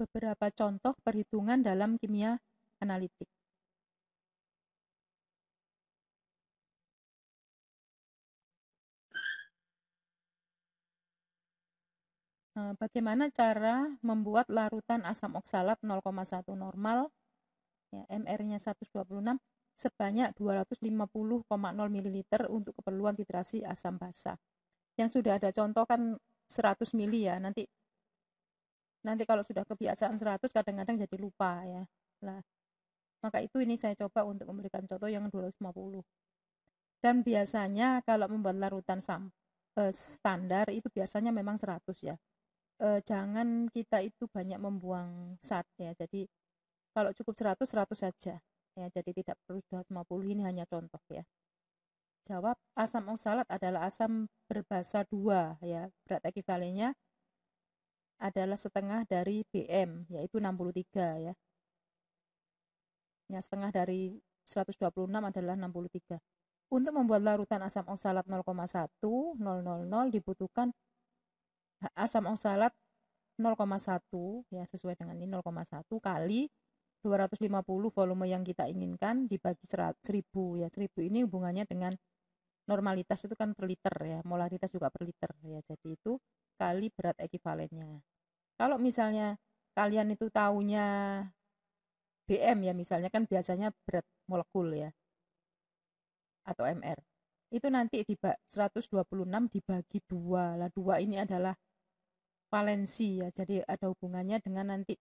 Beberapa contoh perhitungan dalam kimia analitik. Eh, bagaimana cara membuat larutan asam oksalat 0,1 normal, ya, MR-nya 126, sebanyak 250,0 ml untuk keperluan titrasi asam basah. Yang sudah ada contoh kan 100 ml ya, nanti nanti kalau sudah kebiasaan 100 kadang-kadang jadi lupa ya lah maka itu ini saya coba untuk memberikan contoh yang 250 dan biasanya kalau membuat larutan sam, eh, standar itu biasanya memang 100 ya eh, jangan kita itu banyak membuang sat ya jadi kalau cukup 100 100 saja ya jadi tidak perlu 250 ini hanya contoh ya jawab asam oksalat adalah asam berbasa dua ya berat ekivalennya adalah setengah dari BM, yaitu 63 ya. Ya, setengah dari 126 adalah 63. Untuk membuat larutan asam oksalat 0,1 dibutuhkan asam oksalat 0,1 ya sesuai dengan ini 0,1 kali 250 volume yang kita inginkan dibagi 1000 ya 1000 ini hubungannya dengan normalitas itu kan per liter ya molaritas juga per liter ya jadi itu kali berat ekivalennya. Kalau misalnya kalian itu tahunya BM ya misalnya kan biasanya berat molekul ya atau MR. Itu nanti di 126 dibagi 2. lah dua ini adalah valensi ya. Jadi ada hubungannya dengan nanti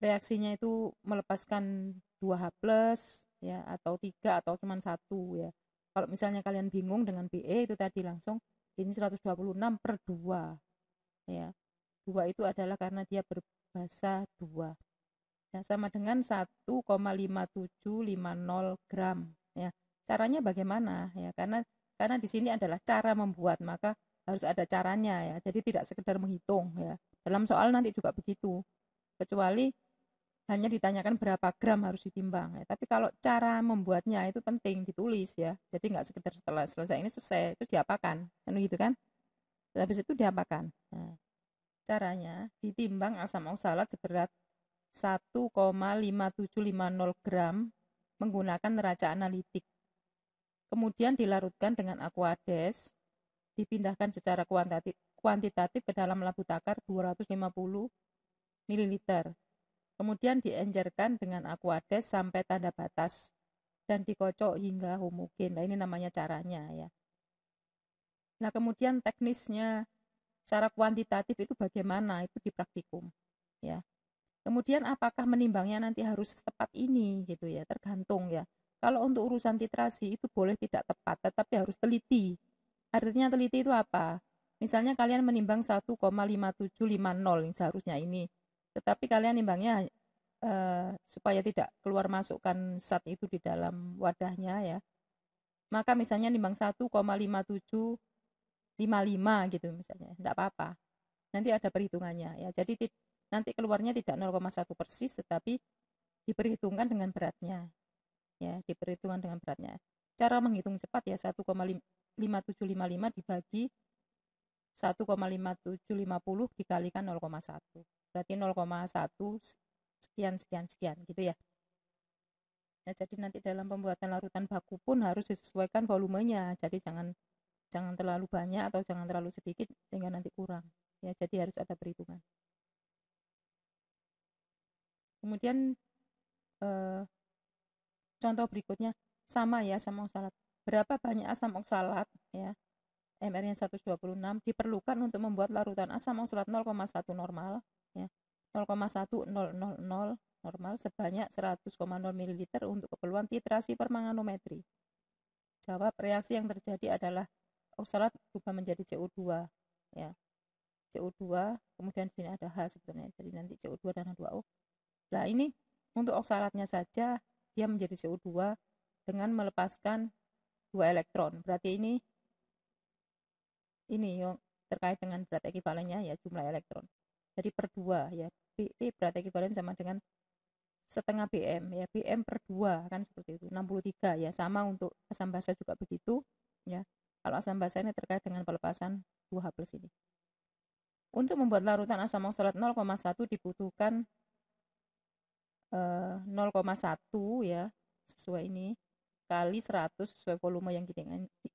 reaksinya itu melepaskan 2H plus ya atau 3 atau cuma 1 ya. Kalau misalnya kalian bingung dengan BE itu tadi langsung ini 126 per 2 ya dua itu adalah karena dia berbahasa dua ya, sama dengan 1,5750 gram ya caranya bagaimana ya karena karena di sini adalah cara membuat maka harus ada caranya ya jadi tidak sekedar menghitung ya dalam soal nanti juga begitu kecuali hanya ditanyakan berapa gram harus ditimbang ya. tapi kalau cara membuatnya itu penting ditulis ya jadi nggak sekedar setelah selesai ini selesai itu diapakan kan gitu kan habis itu diapakan nah, caranya ditimbang asam oksalat seberat 1,5750 gram menggunakan neraca analitik kemudian dilarutkan dengan aquades dipindahkan secara kuantitatif, kuantitatif ke dalam labu takar 250 ml kemudian dienjerkan dengan aquades sampai tanda batas dan dikocok hingga homogen. Nah, ini namanya caranya ya. Nah, kemudian teknisnya secara kuantitatif itu bagaimana itu di praktikum, ya. Kemudian apakah menimbangnya nanti harus setepat ini gitu ya, tergantung ya. Kalau untuk urusan titrasi itu boleh tidak tepat, tetapi harus teliti. Artinya teliti itu apa? Misalnya kalian menimbang 1,5750 yang seharusnya ini, tetapi kalian nimbangnya eh, supaya tidak keluar masukkan zat itu di dalam wadahnya ya. Maka misalnya nimbang 1,57 55 gitu misalnya tidak apa-apa nanti ada perhitungannya ya jadi nanti keluarnya tidak 0,1 persis tetapi diperhitungkan dengan beratnya ya diperhitungkan dengan beratnya cara menghitung cepat ya 1,5755 dibagi 1,5750 dikalikan 0,1 berarti 0,1 sekian sekian sekian gitu ya ya jadi nanti dalam pembuatan larutan baku pun harus disesuaikan volumenya jadi jangan jangan terlalu banyak atau jangan terlalu sedikit sehingga nanti kurang ya jadi harus ada perhitungan kemudian eh, contoh berikutnya sama ya asam oksalat berapa banyak asam oksalat ya MR-nya 126 diperlukan untuk membuat larutan asam oksalat 0,1 normal ya 0,100 normal sebanyak 100,0 ml untuk keperluan titrasi permanganometri. Jawab reaksi yang terjadi adalah oksalat berubah menjadi CO2 ya CO2 kemudian sini ada H sebenarnya jadi nanti CO2 dan H2O nah ini untuk oksalatnya saja dia menjadi CO2 dengan melepaskan dua elektron berarti ini ini yang terkait dengan berat ekivalennya ya jumlah elektron jadi per dua ya BE berat ekivalen sama dengan setengah BM ya BM per dua kan seperti itu 63 ya sama untuk asam basa juga begitu ya kalau asam basah ini terkait dengan pelepasan buah apel sini. Untuk membuat larutan asam oksalat 0,1 dibutuhkan eh, 0,1 ya sesuai ini kali 100 sesuai volume yang kita,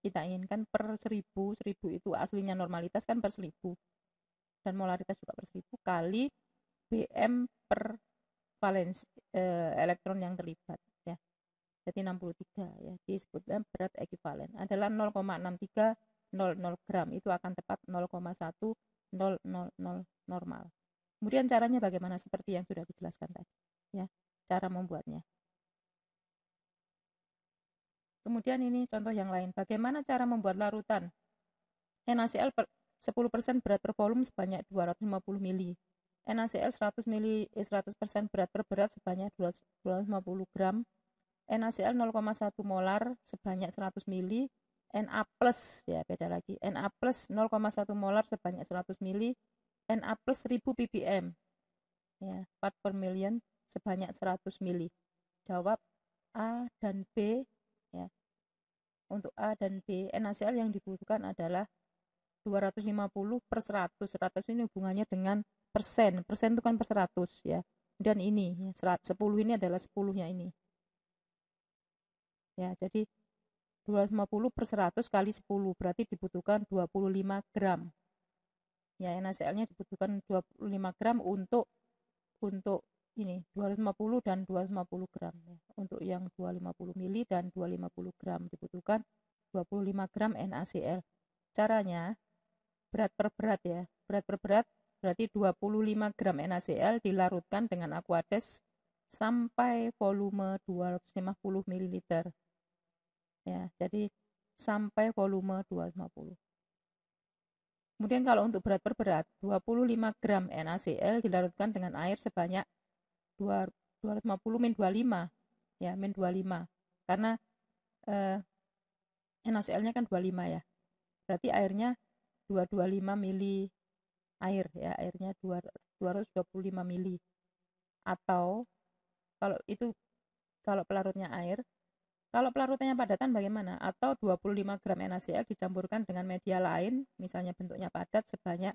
kita inginkan per 1000 1000 itu aslinya normalitas kan per 1000 dan molaritas juga per 1000 kali BM per valensi eh, elektron yang terlibat jadi 63 ya disebutkan berat ekivalen adalah 0,6300 gram itu akan tepat 0,100 normal. Kemudian caranya bagaimana seperti yang sudah dijelaskan tadi ya cara membuatnya. Kemudian ini contoh yang lain bagaimana cara membuat larutan NaCl per 10% berat per volume sebanyak 250 mili. NaCl 100 mili 100% eh, berat per berat sebanyak 250 gram NaCl 0,1 molar sebanyak 100 ml, Na plus ya beda lagi, Na plus 0,1 molar sebanyak 100 ml, Na plus 1000 ppm, ya part per million sebanyak 100 ml. Jawab A dan B ya. Untuk A dan B, NaCl yang dibutuhkan adalah 250 per 100. 100 ini hubungannya dengan persen. Persen itu kan per 100 ya. Dan ini 10 ya, ini adalah 10-nya ini ya jadi 250 per 100 kali 10 berarti dibutuhkan 25 gram ya NaCl-nya dibutuhkan 25 gram untuk untuk ini 250 dan 250 gram ya. untuk yang 250 mili dan 250 gram dibutuhkan 25 gram NaCl caranya berat per berat ya berat per berat berarti 25 gram NaCl dilarutkan dengan aquades sampai volume 250 ml ya jadi sampai volume 250 kemudian kalau untuk berat per berat 25 gram NaCl dilarutkan dengan air sebanyak 250 min 25 ya min 25 karena eh, NaCl-nya kan 25 ya berarti airnya 225 mili air ya airnya 225 mili atau kalau itu kalau pelarutnya air kalau pelarutannya padatan bagaimana? Atau 25 gram NaCl dicampurkan dengan media lain, misalnya bentuknya padat sebanyak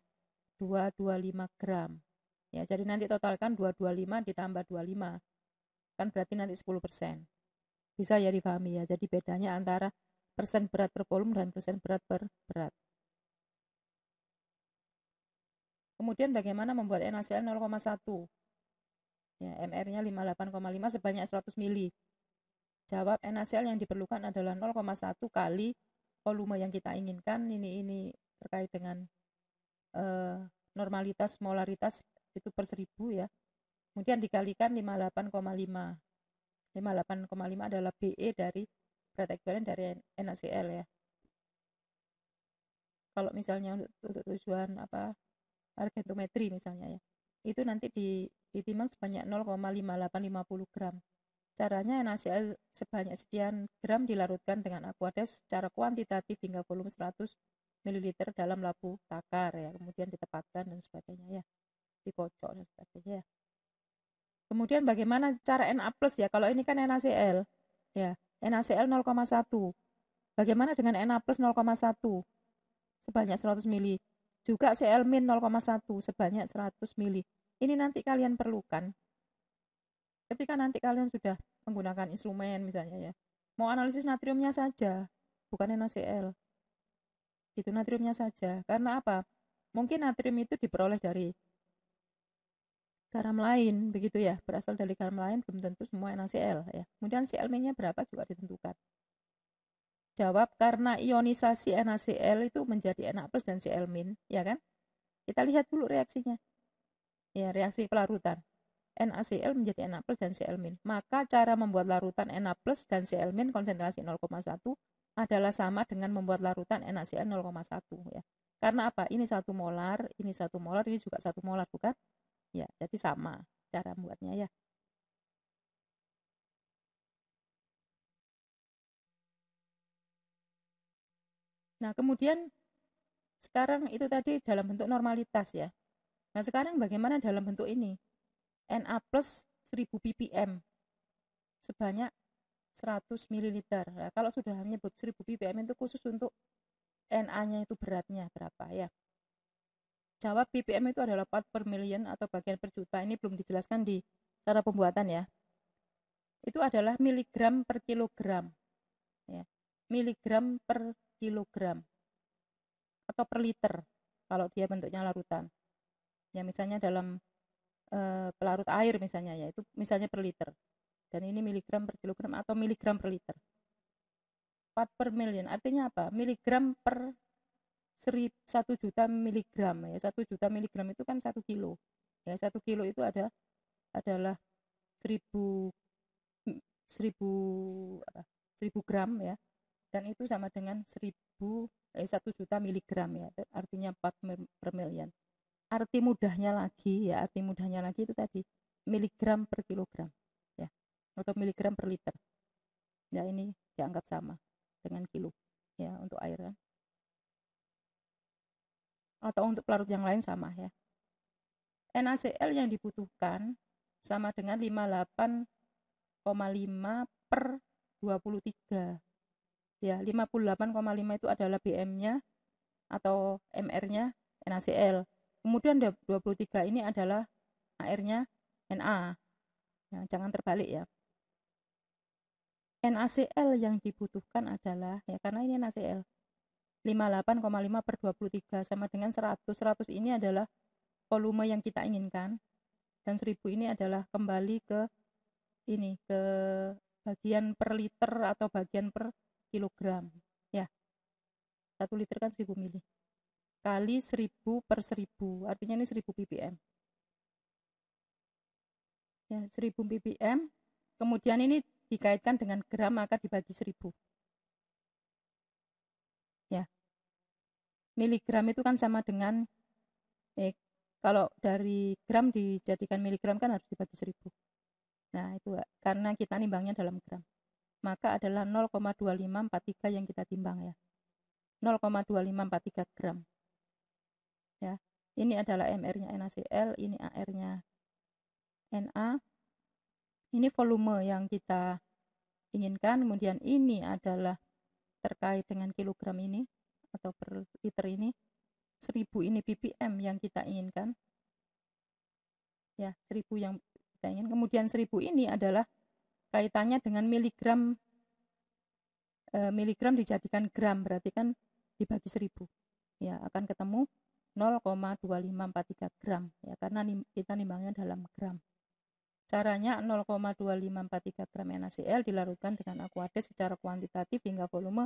225 gram. Ya, jadi nanti totalkan 225 ditambah 25. Kan berarti nanti 10%. Bisa ya difahami ya. Jadi bedanya antara persen berat per volume dan persen berat per berat. Kemudian bagaimana membuat NaCl 0,1? Ya, MR-nya 58,5 sebanyak 100 mili Jawab NaCl yang diperlukan adalah 0,1 kali volume yang kita inginkan. Ini ini terkait dengan e, normalitas molaritas itu per seribu ya. Kemudian dikalikan 58,5. 58,5 adalah BE dari berat ekuivalen dari NaCl ya. Kalau misalnya untuk, untuk tujuan apa argentometri misalnya ya, itu nanti di, ditimbang sebanyak 0,5850 gram. Caranya NaCl sebanyak sekian gram dilarutkan dengan Aquades secara kuantitatif hingga volume 100 ml dalam labu takar ya, kemudian ditepatkan dan sebagainya ya. Dikocok dan sebagainya ya. Kemudian bagaimana cara Na+ ya? Kalau ini kan NaCl ya, NaCl 0,1. Bagaimana dengan Na+ 0,1 sebanyak 100 ml? Juga Cl- 0,1 sebanyak 100 ml. Ini nanti kalian perlukan ketika nanti kalian sudah menggunakan instrumen misalnya ya mau analisis natriumnya saja bukan NaCl itu natriumnya saja karena apa mungkin natrium itu diperoleh dari garam lain begitu ya berasal dari garam lain belum tentu semua NaCl ya kemudian ClMe-nya berapa juga ditentukan jawab karena ionisasi NaCl itu menjadi Na+ dan Cl- ya kan kita lihat dulu reaksinya ya reaksi pelarutan NaCl menjadi Na+ dan Cl-. Maka cara membuat larutan Na+ dan Cl- konsentrasi 0,1 adalah sama dengan membuat larutan NaCl 0,1 ya. Karena apa? Ini satu molar, ini satu molar, ini juga satu molar, bukan? Ya, jadi sama cara membuatnya ya. Nah, kemudian sekarang itu tadi dalam bentuk normalitas ya. Nah, sekarang bagaimana dalam bentuk ini? Na plus 1000 ppm sebanyak 100 ml. Nah, kalau sudah menyebut 1000 ppm itu khusus untuk Na-nya itu beratnya berapa ya. Jawab ppm itu adalah part per million atau bagian per juta. Ini belum dijelaskan di cara pembuatan ya. Itu adalah miligram per kilogram. Ya. Miligram per kilogram atau per liter kalau dia bentuknya larutan. Ya misalnya dalam Eh, pelarut air misalnya ya itu misalnya per liter dan ini miligram per kilogram atau miligram per liter part per million artinya apa miligram per serib satu juta miligram ya satu juta miligram itu kan satu kilo ya satu kilo itu ada adalah seribu seribu apa, seribu gram ya dan itu sama dengan seribu eh, satu juta miligram ya artinya part per million arti mudahnya lagi ya arti mudahnya lagi itu tadi miligram per kilogram ya atau miligram per liter ya ini dianggap sama dengan kilo ya untuk air kan atau untuk pelarut yang lain sama ya NaCl yang dibutuhkan sama dengan 58,5 per 23 ya 58,5 itu adalah BM-nya atau MR-nya NaCl Kemudian 23 ini adalah airnya Na. Ya, jangan terbalik ya. NaCl yang dibutuhkan adalah ya karena ini NaCl 58,5 per 23 sama dengan 100. 100 ini adalah volume yang kita inginkan dan 1000 ini adalah kembali ke ini ke bagian per liter atau bagian per kilogram ya. satu liter kan 1000 mili kali 1000 per 1000 artinya ini 1000 ppm ya 1000 ppm kemudian ini dikaitkan dengan gram maka dibagi 1000 ya miligram itu kan sama dengan eh, kalau dari gram dijadikan miligram kan harus dibagi 1000 nah itu karena kita nimbangnya dalam gram maka adalah 0,2543 yang kita timbang ya 0,2543 gram ya ini adalah MR-nya NaCl ini AR-nya Na ini volume yang kita inginkan kemudian ini adalah terkait dengan kilogram ini atau per liter ini 1000 ini ppm yang kita inginkan ya 1000 yang kita ingin kemudian 1000 ini adalah kaitannya dengan miligram eh, miligram dijadikan gram berarti kan dibagi 1000 ya akan ketemu 0,2543 gram ya karena kita nimbangnya dalam gram. Caranya 0,2543 gram NaCl dilarutkan dengan Aquades secara kuantitatif hingga volume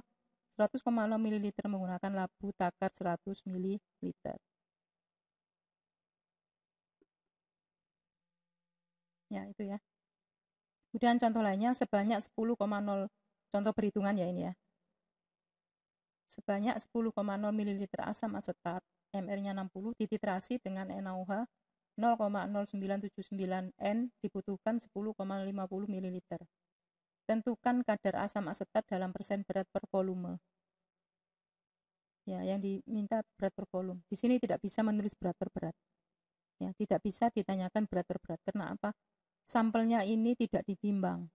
100,6 ml menggunakan labu takar 100 ml. Ya, itu ya. Kemudian contoh lainnya sebanyak 10,0 contoh perhitungan ya ini ya. Sebanyak 10,0 ml asam asetat MR-nya 60, titrasi dengan NaOH 0,0979 N dibutuhkan 10,50 ml. Tentukan kadar asam asetat dalam persen berat per volume. Ya, yang diminta berat per volume. Di sini tidak bisa menulis berat per berat. Ya, tidak bisa ditanyakan berat per berat. Karena apa? Sampelnya ini tidak ditimbang.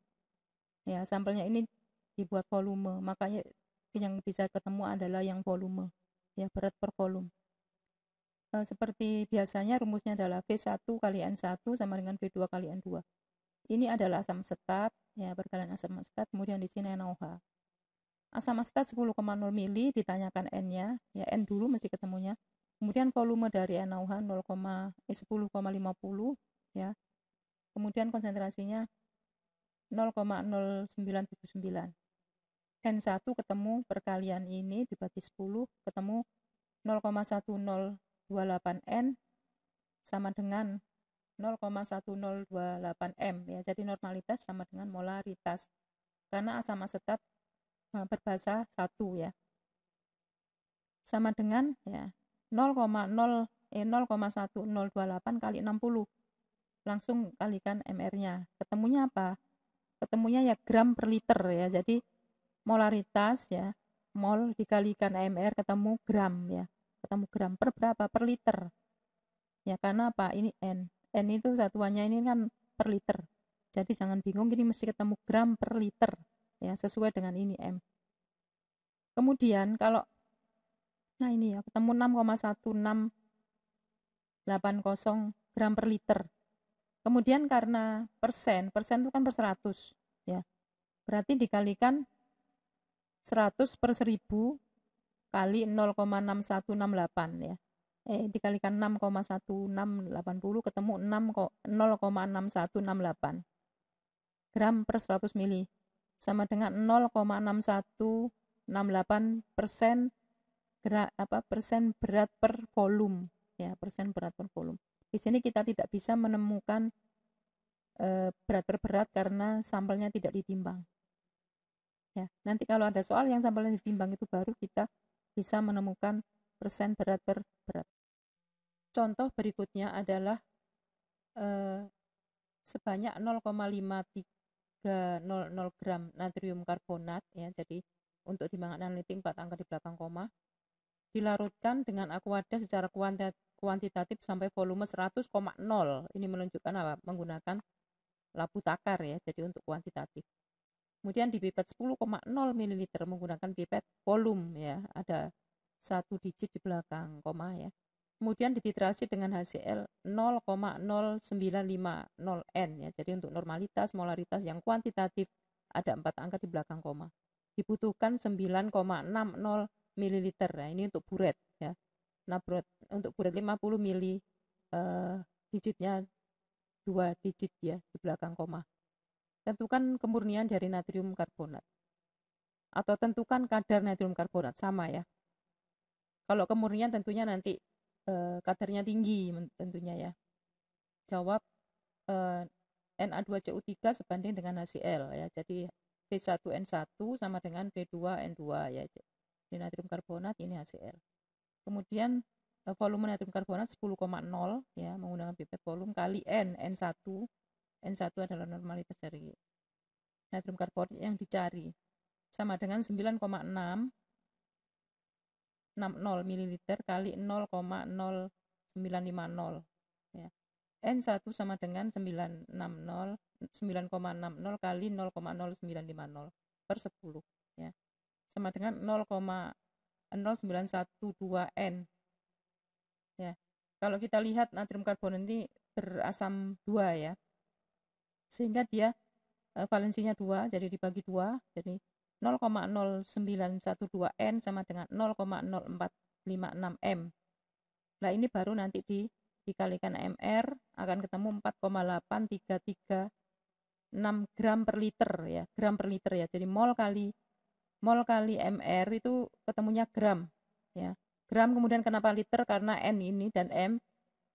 Ya, sampelnya ini dibuat volume. Makanya yang bisa ketemu adalah yang volume. Ya, berat per volume. Eh, seperti biasanya rumusnya adalah V1 kali N1 sama dengan V2 kali N2. Ini adalah asam setat, ya perkalian asam setat, kemudian di sini NOH. Asam setat 10,0 mili ditanyakan N-nya, ya N dulu mesti ketemunya. Kemudian volume dari NOH 0, eh, 10,50 ya. Kemudian konsentrasinya 0,0979. N1 ketemu perkalian ini dibagi 10 ketemu 0,10 28N sama dengan 0,1028M ya. Jadi normalitas sama dengan molaritas. Karena asam asetat eh, berbahasa 1 ya. Sama dengan ya 0,0 eh 0,1028 kali 60. Langsung kalikan MR-nya. Ketemunya apa? Ketemunya ya gram per liter ya. Jadi molaritas ya mol dikalikan MR ketemu gram ya ketemu gram per berapa per liter ya karena apa ini n n itu satuannya ini kan per liter jadi jangan bingung ini mesti ketemu gram per liter ya sesuai dengan ini m kemudian kalau nah ini ya ketemu 6,1680 gram per liter kemudian karena persen persen itu kan per 100 ya berarti dikalikan 100 per 1000 kali 0,6168 ya. Eh, dikalikan 6,1680 ketemu 0,6168 gram per 100 mili sama dengan 0,6168 persen gerak apa persen berat per volume ya persen berat per volume di sini kita tidak bisa menemukan e, berat per berat karena sampelnya tidak ditimbang ya nanti kalau ada soal yang sampelnya ditimbang itu baru kita bisa menemukan persen berat per berat. Contoh berikutnya adalah eh, sebanyak 0,5300 gram natrium karbonat ya. Jadi untuk timbangan analitik 4 angka di belakang koma dilarutkan dengan aquada secara kuantitatif sampai volume 100,0. Ini menunjukkan apa? Menggunakan labu takar ya, jadi untuk kuantitatif. Kemudian di pipet 10,0 ml menggunakan pipet volume ya, ada satu digit di belakang koma ya. Kemudian dititrasi dengan HCl 0,0950N ya. Jadi untuk normalitas molaritas yang kuantitatif ada empat angka di belakang koma. Dibutuhkan 9,60 ml. Nah, ini untuk buret ya. Nah, buret, untuk buret 50 mL eh, digitnya dua digit ya di belakang koma tentukan kemurnian dari natrium karbonat atau tentukan kadar natrium karbonat sama ya kalau kemurnian tentunya nanti e, kadarnya tinggi tentunya ya jawab e, eh, Na2CO3 sebanding dengan HCl ya jadi v 1 n 1 sama dengan v 2 n 2 ya ini natrium karbonat ini HCl kemudian eh, volume natrium karbonat 10,0 ya menggunakan pipet volume kali N N1 N1 adalah normalitas dari natrium karbonat yang dicari. Sama dengan 9,6 60 ml kali 0,0950 ya. N1 sama dengan 960 9,60 kali 0,0950 per 10 ya. Sama dengan 0,0912 N ya. Kalau kita lihat natrium karbon ini berasam 2 ya sehingga dia e, valensinya 2 jadi dibagi 2 jadi 0,0912 N sama dengan 0,0456 M nah ini baru nanti di dikalikan MR akan ketemu 4,833 gram per liter ya gram per liter ya jadi mol kali mol kali MR itu ketemunya gram ya gram kemudian kenapa liter karena N ini dan M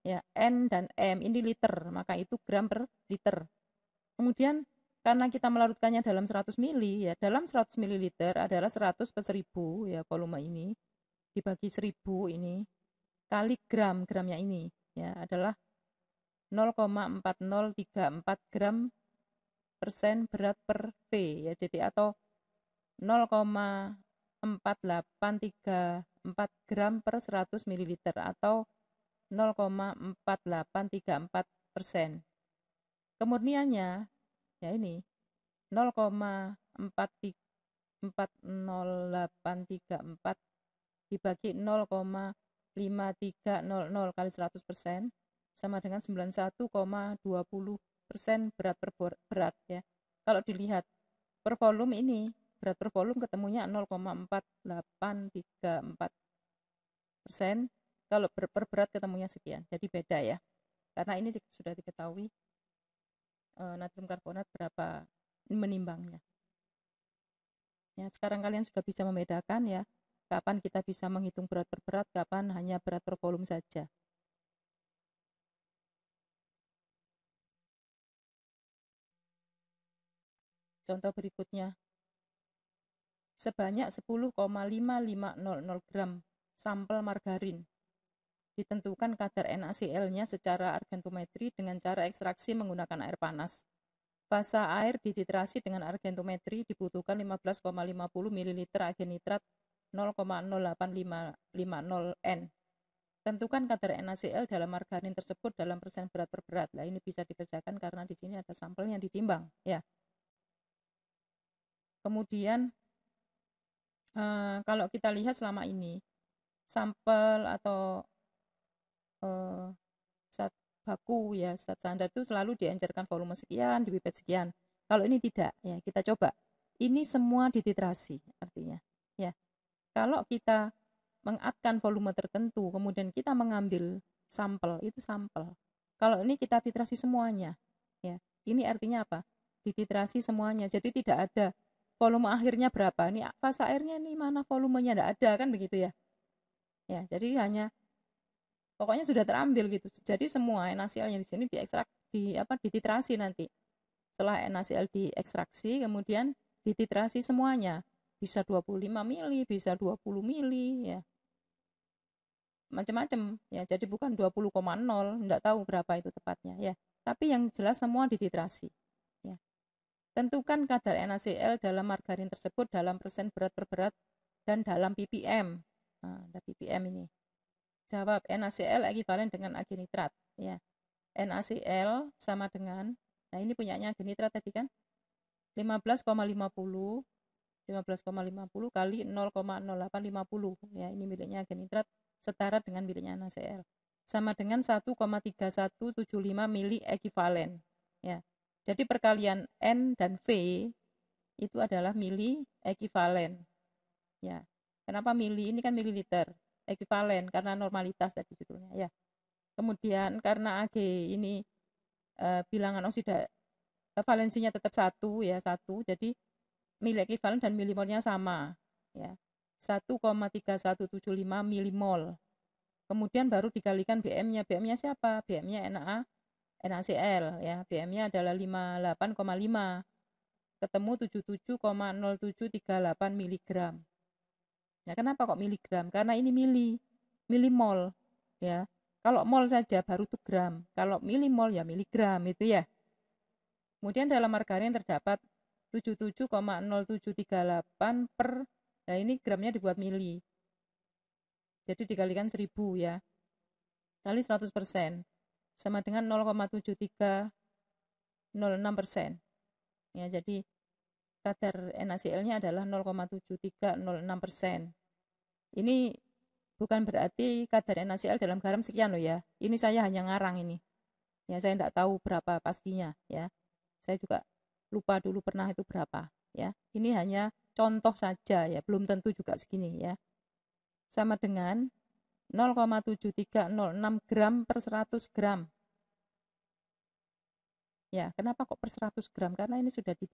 ya N dan M ini liter maka itu gram per liter Kemudian karena kita melarutkannya dalam 100 ml ya, dalam 100 ml adalah 100 per 1000 ya volume ini dibagi 1000 ini kali gram gramnya ini ya adalah 0,4034 gram persen berat per V ya jadi atau 0,4834 gram per 100 ml atau 0,4834 persen kemurniannya ya ini 0,40834 dibagi 0,5300 kali 100 persen sama dengan 91,20 persen berat per berat ya. Kalau dilihat per volume ini berat per volume ketemunya 0,4834 persen. Kalau berat ketemunya sekian. Jadi beda ya. Karena ini sudah diketahui uh, natrium karbonat berapa menimbangnya. Ya, sekarang kalian sudah bisa membedakan ya, kapan kita bisa menghitung berat per berat, kapan hanya berat per volume saja. Contoh berikutnya. Sebanyak 10,5500 gram sampel margarin Ditentukan kadar NaCl-nya secara argentometri dengan cara ekstraksi menggunakan air panas. Fasa air dititrasi dengan argentometri dibutuhkan 15,50 ml agen nitrat 0,08550 N. Tentukan kadar NaCl dalam margarin tersebut dalam persen berat per berat. Nah, ini bisa dikerjakan karena di sini ada sampel yang ditimbang, ya. Kemudian eh, kalau kita lihat selama ini sampel atau eh, baku ya zat standar itu selalu dianjurkan volume sekian di pipet sekian kalau ini tidak ya kita coba ini semua dititrasi artinya ya kalau kita mengatkan volume tertentu kemudian kita mengambil sampel itu sampel kalau ini kita titrasi semuanya ya ini artinya apa dititrasi semuanya jadi tidak ada volume akhirnya berapa ini fase airnya ini mana volumenya tidak ada kan begitu ya ya jadi hanya pokoknya sudah terambil gitu jadi semua NaCl yang di sini diekstrak di apa dititrasi nanti setelah NaCl diekstraksi kemudian dititrasi semuanya bisa 25 mili bisa 20 mili ya macam-macam ya jadi bukan 20,0 enggak tahu berapa itu tepatnya ya tapi yang jelas semua dititrasi ya tentukan kadar NaCl dalam margarin tersebut dalam persen berat per berat dan dalam ppm nah, ada ppm ini Jawab, NaCl ekivalen dengan Ag nitrat. Ya. NaCl sama dengan, nah ini punyanya Ag nitrat tadi kan, 15,50 15,50 kali 0,0850 ya ini miliknya Ag nitrat setara dengan miliknya NaCl sama dengan 1,3175 mili ekivalen ya jadi perkalian n dan v itu adalah mili ekivalen ya kenapa mili ini kan mililiter Ekuivalen karena normalitas tadi judulnya ya. Kemudian karena Ag ini e, bilangan oksida eh, valensinya tetap satu ya satu, jadi milik ekuivalen dan milimolnya sama ya. 1,3175 milimol. Kemudian baru dikalikan BM-nya. BM-nya siapa? BM-nya NA NaCl ya. BM-nya adalah 58,5 ketemu 77,0738 miligram Ya, kenapa kok miligram? Karena ini mili, milimol. Ya, kalau mol saja baru itu gram. Kalau milimol ya miligram itu ya. Kemudian dalam margarin terdapat 77,0738 per nah ini gramnya dibuat mili. Jadi dikalikan 1000 ya. Kali 100% persen. sama dengan 0,7306%. persen. Ya, jadi kadar NaCl-nya adalah 0,7306%. persen. Ini bukan berarti kadar NaCl dalam garam sekian loh ya. Ini saya hanya ngarang ini. Ya, saya tidak tahu berapa pastinya ya. Saya juga lupa dulu pernah itu berapa ya. Ini hanya contoh saja ya, belum tentu juga segini ya. Sama dengan 0,7306 gram per 100 gram. Ya, kenapa kok per 100 gram? Karena ini sudah di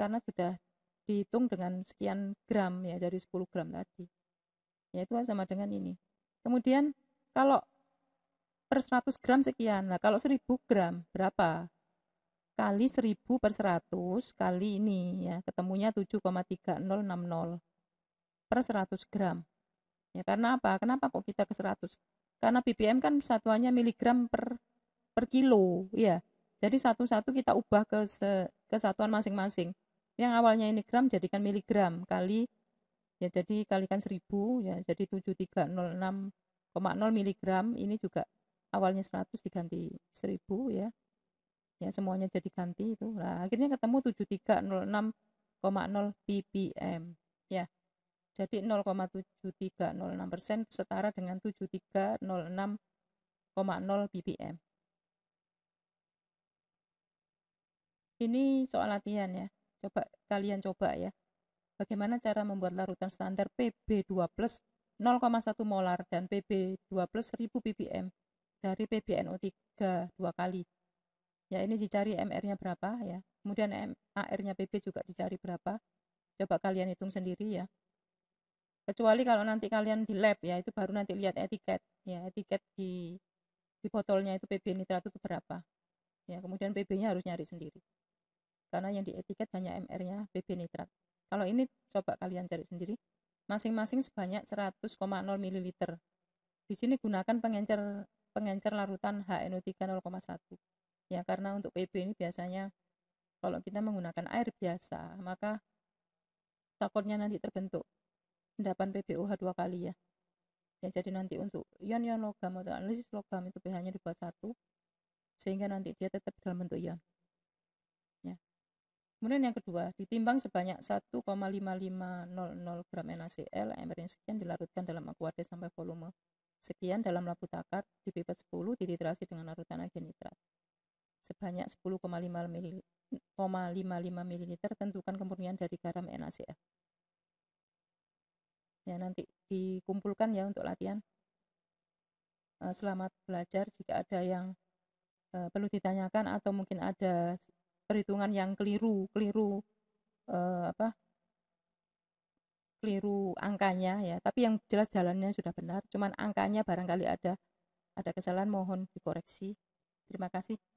karena sudah dihitung dengan sekian gram ya dari 10 gram tadi. Ya itu kan sama dengan ini. Kemudian kalau per 100 gram sekian. Nah, kalau 1000 gram berapa? Kali 1000 per 100 kali ini ya, ketemunya 7,3060 per 100 gram. Ya, karena apa? Kenapa kok kita ke 100? Karena BBM kan satuannya miligram per per kilo, ya. Jadi satu-satu kita ubah ke se, ke satuan masing-masing yang awalnya ini gram jadikan miligram kali ya jadi kalikan 1000 ya jadi 7306,0 miligram ini juga awalnya 100 diganti 1000 ya ya semuanya jadi ganti itu nah akhirnya ketemu 7306,0 ppm ya jadi 0,7306 persen setara dengan 7306,0 ppm ini soal latihan ya Coba kalian coba ya. Bagaimana cara membuat larutan standar PB2 plus 0,1 molar dan PB2 plus 1000 ppm dari PbNO3 dua kali. Ya ini dicari MR-nya berapa ya. Kemudian AR-nya PB juga dicari berapa. Coba kalian hitung sendiri ya. Kecuali kalau nanti kalian di lab ya itu baru nanti lihat etiket ya etiket di di botolnya itu PB nitrat itu berapa. Ya, kemudian PB-nya harus nyari sendiri karena yang di etiket hanya MR-nya BB nitrat. Kalau ini coba kalian cari sendiri, masing-masing sebanyak 100,0 ml. Di sini gunakan pengencer pengencer larutan HNO3 0,1. Ya, karena untuk PB ini biasanya kalau kita menggunakan air biasa, maka takutnya nanti terbentuk endapan PBOH dua kali ya. Ya, jadi nanti untuk ion-ion logam atau analisis logam itu pH-nya dibuat satu, sehingga nanti dia tetap dalam bentuk ion. Kemudian yang kedua, ditimbang sebanyak 1,5500 gram NaCl, yang sekian dilarutkan dalam aquades sampai volume sekian dalam labu takar di pipet 10 dititrasi dengan larutan agen nitrat. Sebanyak 10,55 ml, ml tentukan kemurnian dari garam NaCl. Ya, nanti dikumpulkan ya untuk latihan. Eh, selamat belajar jika ada yang eh, perlu ditanyakan atau mungkin ada perhitungan yang keliru keliru eh, apa keliru angkanya ya tapi yang jelas jalannya sudah benar cuman angkanya barangkali ada ada kesalahan mohon dikoreksi terima kasih